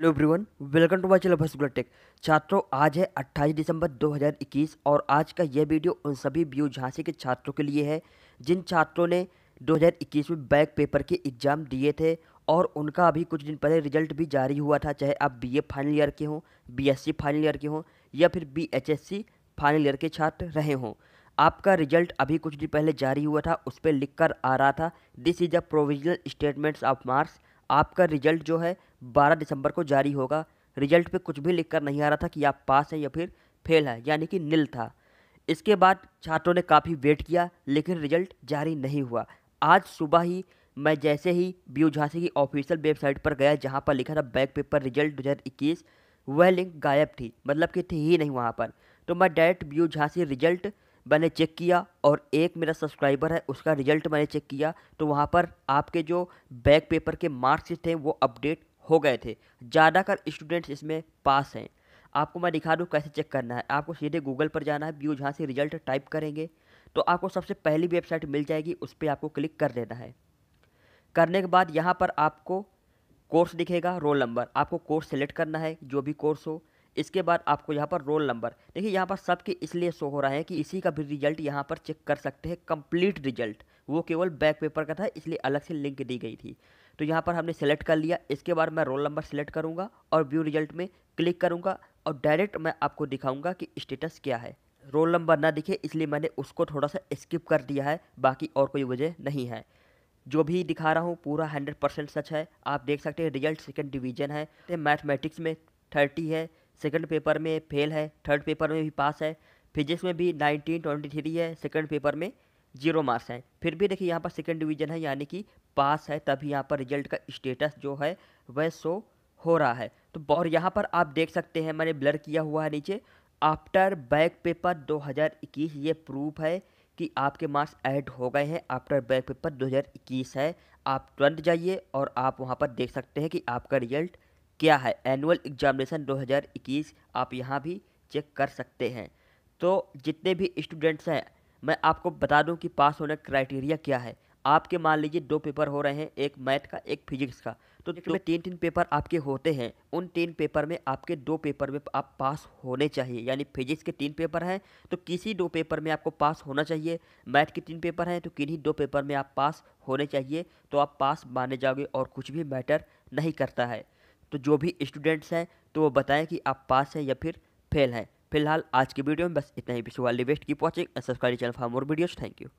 hello everyone welcome to my channel भसगुला tech छात्रों आज है 28 दिसंबर 2021 और आज का यह वीडियो उन सभी बीयू झांसी के छात्रों के लिए है जिन छात्रों ने 2021 में बैक पेपर के एग्ज़ाम दिए थे और उनका अभी कुछ दिन पहले रिजल्ट भी जारी हुआ था चाहे आप बीए फाइनल ईयर के हों बीएससी फाइनल ईयर के हों या फिर बी फाइनल ईयर के छात्र रहे हों आपका रिजल्ट अभी कुछ दिन पहले जारी हुआ था उस पर लिख कर आ रहा था this is a provisional statements of marks आपका रिजल्ट जो है 12 दिसंबर को जारी होगा रिजल्ट पे कुछ भी लिख कर नहीं आ रहा था कि आप पास हैं या फिर फेल हैं यानी कि नील था इसके बाद छात्रों ने काफ़ी वेट किया लेकिन रिजल्ट जारी नहीं हुआ आज सुबह ही मैं जैसे ही बी झांसी की ऑफिशियल वेबसाइट पर गया जहाँ पर लिखा था बैक पेपर रिजल्ट 2021 वह लिंक गायब थी मतलब कि थी ही नहीं वहाँ पर तो मैं डायरेक्ट बी झांसी रिजल्ट मैंने चेक किया और एक मेरा सब्सक्राइबर है उसका रिजल्ट मैंने चेक किया तो वहाँ पर आपके जो बैक पेपर के मार्क्स थे वो अपडेट हो गए थे ज़्यादातर स्टूडेंट्स इसमें पास हैं आपको मैं दिखा दूँ कैसे चेक करना है आपको सीधे गूगल पर जाना है व्यू जहाँ से रिजल्ट टाइप करेंगे तो आपको सबसे पहली वेबसाइट मिल जाएगी उस पर आपको क्लिक कर देना है करने के बाद यहाँ पर आपको कोर्स दिखेगा रोल नंबर आपको कोर्स सेलेक्ट करना है जो भी कोर्स हो इसके बाद आपको यहाँ पर रोल नंबर देखिए यहाँ पर सबके इसलिए शो हो रहा है कि इसी का भी रिजल्ट यहाँ पर चेक कर सकते हैं कंप्लीट रिजल्ट वो केवल बैक पेपर का था इसलिए अलग से लिंक दी गई थी तो यहाँ पर हमने सेलेक्ट कर लिया इसके बाद मैं रोल नंबर सेलेक्ट करूँगा और व्यू रिजल्ट में क्लिक करूँगा और डायरेक्ट मैं आपको दिखाऊँगा कि स्टेटस क्या है रोल नंबर ना दिखे इसलिए मैंने उसको थोड़ा सा स्किप कर दिया है बाकी और कोई वजह नहीं है जो भी दिखा रहा हूँ पूरा हंड्रेड परसेंट सच है आप देख सकते हैं रिजल्ट सेकेंड डिवीजन है मैथमेटिक्स में थर्टी है सेकंड पेपर में फेल है थर्ड पेपर में भी पास है फिजिक्स में भी नाइनटीन ट्वेंटी थ्री है सेकंड पेपर में जीरो मार्क्स हैं फिर भी देखिए यहाँ पर सेकंड डिवीजन है यानी कि पास है तभी यहाँ पर रिजल्ट का स्टेटस जो है वह शो हो रहा है तो और यहाँ पर आप देख सकते हैं मैंने ब्लर किया हुआ है नीचे आफ्टर बैक पेपर दो ये प्रूफ है कि आपके मार्क्स ऐड हो गए हैं आफ्टर बैक पेपर 2021 है आप तुरंत जाइए और आप वहाँ पर देख सकते हैं कि आपका रिजल्ट क्या है एनुअल एग्जामिनेशन 2021 आप यहाँ भी चेक कर सकते हैं तो जितने भी स्टूडेंट्स हैं मैं आपको बता दूं कि पास होने का क्राइटेरिया क्या है आपके मान लीजिए दो पेपर हो रहे हैं एक मैथ का एक फिजिक्स का तो इसमें तीन तीन पेपर आपके होते हैं उन तीन पेपर में आपके दो पेपर में आप पास होने चाहिए यानी फिजिक्स के तीन पेपर हैं तो किसी दो पेपर में आपको पास होना चाहिए मैथ के तीन पेपर हैं तो किन्हीं दो पेपर में आप पास होने चाहिए तो आप पास माने जाओगे और कुछ भी मैटर नहीं करता है तो जो भी स्टूडेंट्स हैं तो वो बताएं कि आप पास हैं या फिर फेल हैं फिलहाल आज की वीडियो में बस इतना ही पिछले वाली बेस्ट की पॉचिंग subscribe channel for more videos thank you